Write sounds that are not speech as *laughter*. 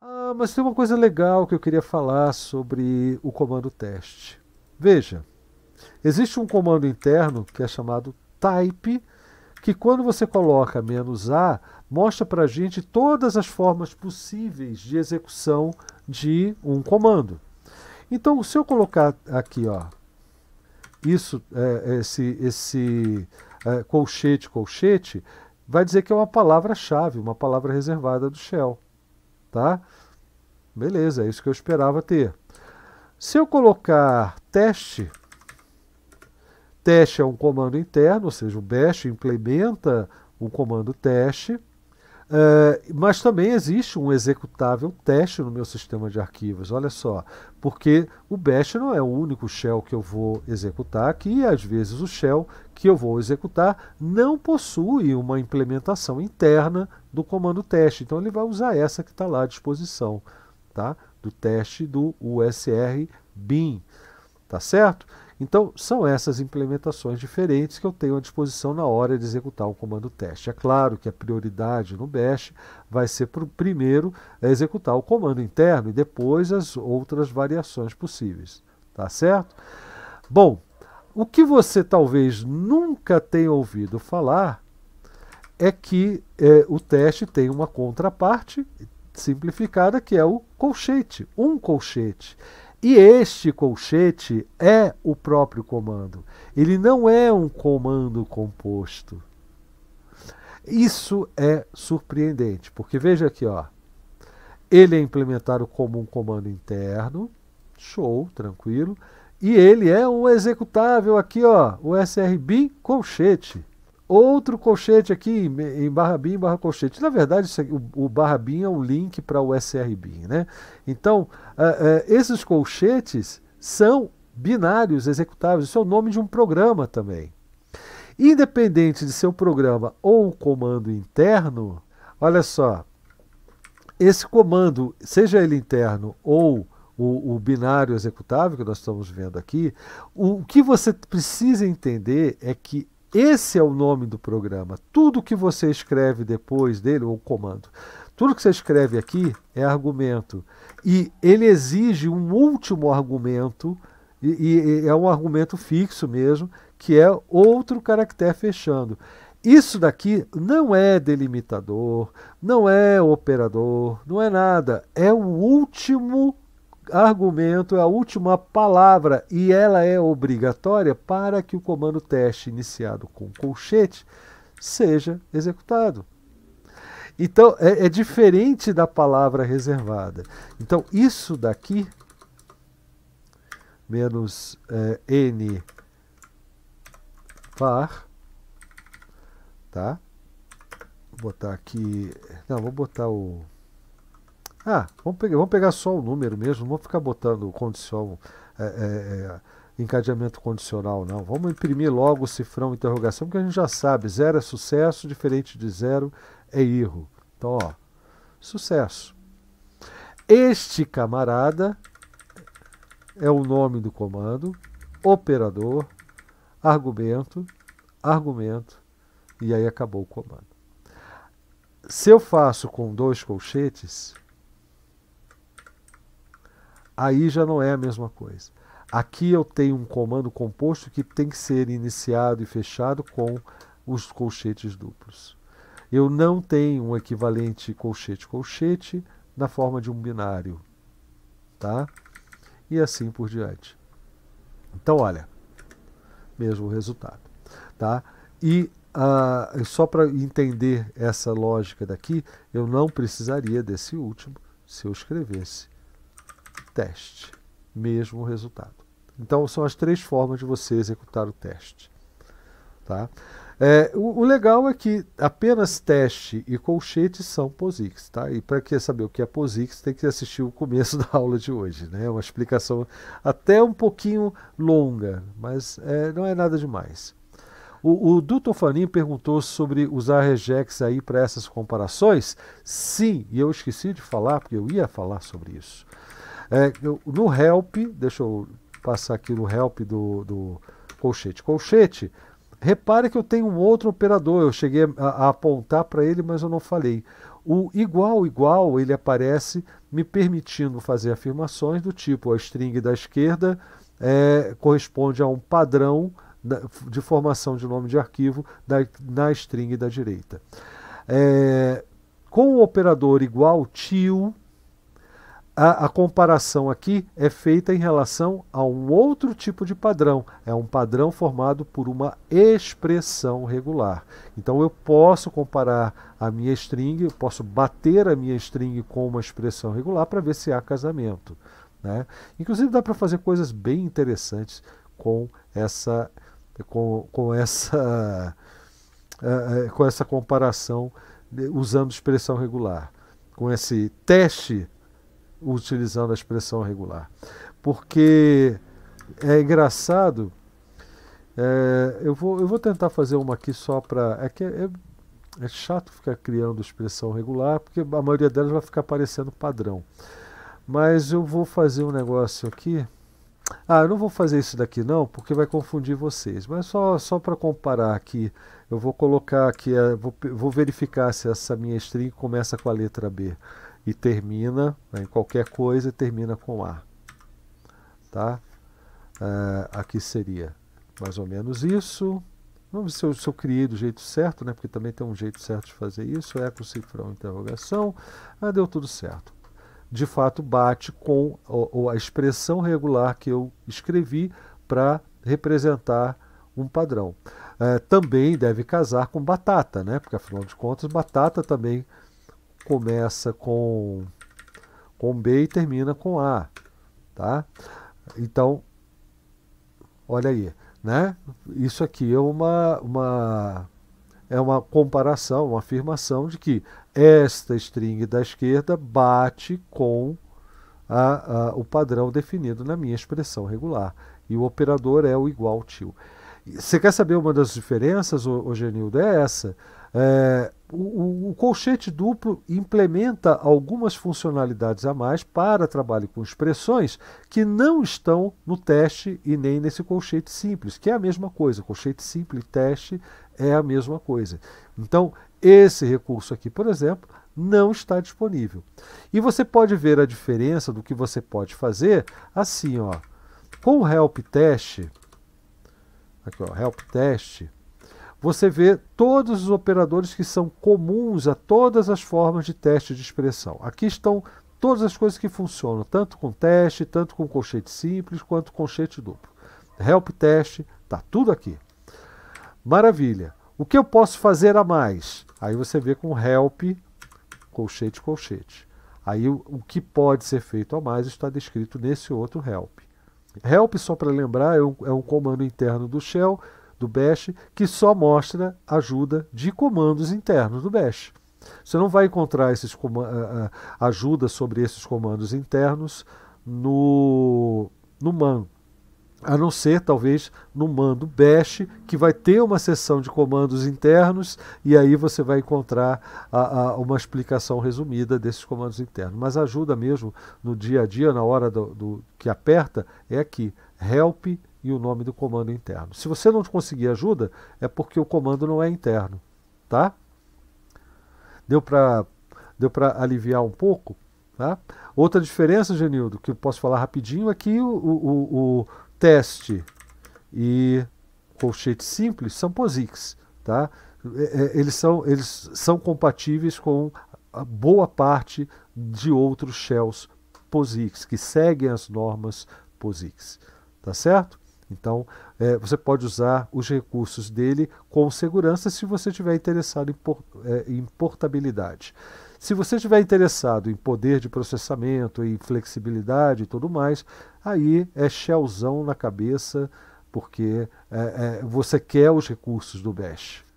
Ah, mas tem uma coisa legal que eu queria falar sobre o comando teste. Veja, existe um comando interno que é chamado type, que quando você coloca menos "-a", mostra para a gente todas as formas possíveis de execução de um comando. Então, se eu colocar aqui, ó, isso, é, esse, esse é, colchete, colchete, vai dizer que é uma palavra-chave, uma palavra reservada do shell tá? Beleza, é isso que eu esperava ter. Se eu colocar teste, teste é um comando interno, ou seja, o bash implementa um comando teste, é, mas também existe um executável teste no meu sistema de arquivos, olha só, porque o bash não é o único shell que eu vou executar aqui, às vezes o shell que eu vou executar não possui uma implementação interna do comando teste, então ele vai usar essa que está lá à disposição, tá? do teste do USR bin tá certo? Então, são essas implementações diferentes que eu tenho à disposição na hora de executar o comando teste. É claro que a prioridade no bash vai ser pro, primeiro é executar o comando interno e depois as outras variações possíveis. Tá certo? Bom, o que você talvez nunca tenha ouvido falar é que é, o teste tem uma contraparte simplificada que é o colchete, um colchete e este colchete é o próprio comando. Ele não é um comando composto. Isso é surpreendente, porque veja aqui, ó. Ele é implementado como um comando interno, show, tranquilo, e ele é um executável aqui, ó, o SRB colchete. Outro colchete aqui em barra BIM, barra colchete. Na verdade, o, barra BIM é um link para o SRBIM, né? Então, uh, uh, esses colchetes são binários executáveis. Isso é o nome de um programa também. Independente de ser um programa ou um comando interno, olha só, esse comando, seja ele interno ou o, o, binário executável que nós estamos vendo aqui, o, o que você precisa entender é que esse é o nome do programa. Tudo que você escreve depois dele, ou comando, tudo que você escreve aqui é argumento. E ele exige um último argumento, e, e é um argumento fixo mesmo, que é outro caractere fechando. Isso daqui não é delimitador, não é operador, não é nada. É o último argumento é a última palavra e ela é obrigatória para que o comando teste iniciado com colchete seja executado. Então, é, é diferente da palavra reservada. Então, isso daqui, menos é, n par, tá? Vou botar aqui, não, vou botar o ah, vamos pegar, vamos pegar só o número mesmo, não vou ficar botando condição, é, é, é, encadeamento condicional, não. Vamos imprimir logo o cifrão interrogação, porque a gente já sabe, zero é sucesso, diferente de zero é erro. Então, ó, sucesso. Este camarada é o nome do comando, operador, argumento, argumento, e aí acabou o comando. Se eu faço com dois colchetes, aí já não é a mesma coisa. Aqui eu tenho um comando composto que tem que ser iniciado e fechado com os colchetes duplos. Eu não tenho um equivalente colchete-colchete na forma de um binário, tá? E assim por diante. Então, olha, mesmo resultado, tá? E uh, só para entender essa lógica daqui, eu não precisaria desse último se eu escrevesse teste, mesmo resultado. Então são as três formas de você executar o teste. Tá? É, o, o, legal é que apenas teste e colchete são POSIX, tá? E para quem saber o que é POSIX, tem que assistir o começo *laughs* da aula de hoje, né? É uma explicação até um pouquinho longa, mas é, não é nada demais. O, o Dutofanin perguntou sobre usar regex aí para essas comparações. Sim, e eu esqueci de falar, porque eu ia falar sobre isso. É, no help, deixa eu passar aqui no help do, do colchete. Colchete, repare que eu tenho um outro operador, eu cheguei a, a apontar para ele, mas eu não falei. O igual igual, ele aparece me permitindo fazer afirmações do tipo a string da esquerda é, corresponde a um padrão de formação de nome de arquivo da, na string da direita. É, com o operador igual tio, a, a, comparação aqui é feita em relação a um outro tipo de padrão. É um padrão formado por uma expressão regular. Então eu posso comparar a minha string, eu posso bater a minha string com uma expressão regular para ver se há casamento. Né? Inclusive dá para fazer coisas bem interessantes com essa, com, com essa, *laughs* eh, eh, com essa comparação usando expressão regular. Com esse teste utilizando a expressão regular. Porque é engraçado. É, eu, vou, eu vou tentar fazer uma aqui só para. É que é, é chato ficar criando expressão regular, porque a maioria delas vai ficar parecendo padrão. Mas eu vou fazer um negócio aqui. Ah, eu não vou fazer isso daqui não, porque vai confundir vocês. Mas só, só para comparar aqui, eu vou colocar aqui, é, vou, vou verificar se essa minha string começa com a letra B e termina né, em qualquer coisa e termina com A. Tá? É, aqui seria mais ou menos isso. Vamos ver se eu, se eu criei do jeito certo, né? Porque também tem um jeito certo de fazer isso. Eco, é cifrão, interrogação. Ah, deu tudo certo. De fato, bate com ou, a expressão regular que eu escrevi para representar um padrão. É, também deve casar com batata, né? Porque afinal de contas, batata também começa com, com B e termina com A. Tá? Então, olha aí. Né? Isso aqui é uma, uma, é uma comparação, uma afirmação de que esta string da esquerda bate com a, a, o padrão definido na minha expressão regular. E o operador é o igual tio. Você quer saber uma das diferenças, o ô Genildo? É essa. É, o, o, colchete duplo implementa algumas funcionalidades a mais para trabalho com expressões que não estão no teste e nem nesse colchete simples, que é a mesma coisa. Colchete simples e teste é a mesma coisa. Então, esse recurso aqui, por exemplo, não está disponível. E você pode ver a diferença do que você pode fazer assim, ó. Com o help teste, aqui ó, help teste, você vê todos os operadores que são comuns a todas as formas de teste de expressão. Aqui estão todas as coisas que funcionam, tanto com teste, tanto com colchete simples, quanto colchete duplo. Help teste, está tudo aqui. Maravilha. O que eu posso fazer a mais? Aí você vê com help, colchete, colchete. Aí o, o que pode ser feito a mais está descrito nesse outro help. Help, só para lembrar, é um, é um comando interno do shell do Bash que só mostra ajuda de comandos internos do Bash. Você não vai encontrar esses eh, eh, ajuda sobre esses comandos internos no, no MAN, a não ser talvez no mando bash, que vai ter uma seção de comandos internos e aí você vai encontrar a, a, uma explicação resumida desses comandos internos. Mas ajuda mesmo no dia a dia, na hora do, do que aperta, é aqui, help e o nome do comando interno. Se você não conseguir ajuda, é porque o comando não é interno, tá? Deu para deu pra aliviar um pouco? Tá? Outra diferença, Genildo, que eu posso falar rapidinho, é que o, o, o teste e colchete simples são POSIX, tá? É, é, eles são, eles são compatíveis com a boa parte de outros shells POSIX, que seguem as normas POSIX, tá certo? Então, é, você pode usar os recursos dele com segurança se você estiver interessado em, por, é, em portabilidade. Se você estiver interessado em poder de processamento, em flexibilidade e tudo mais, aí é shellzão na cabeça, porque é, é você quer os recursos do Bash.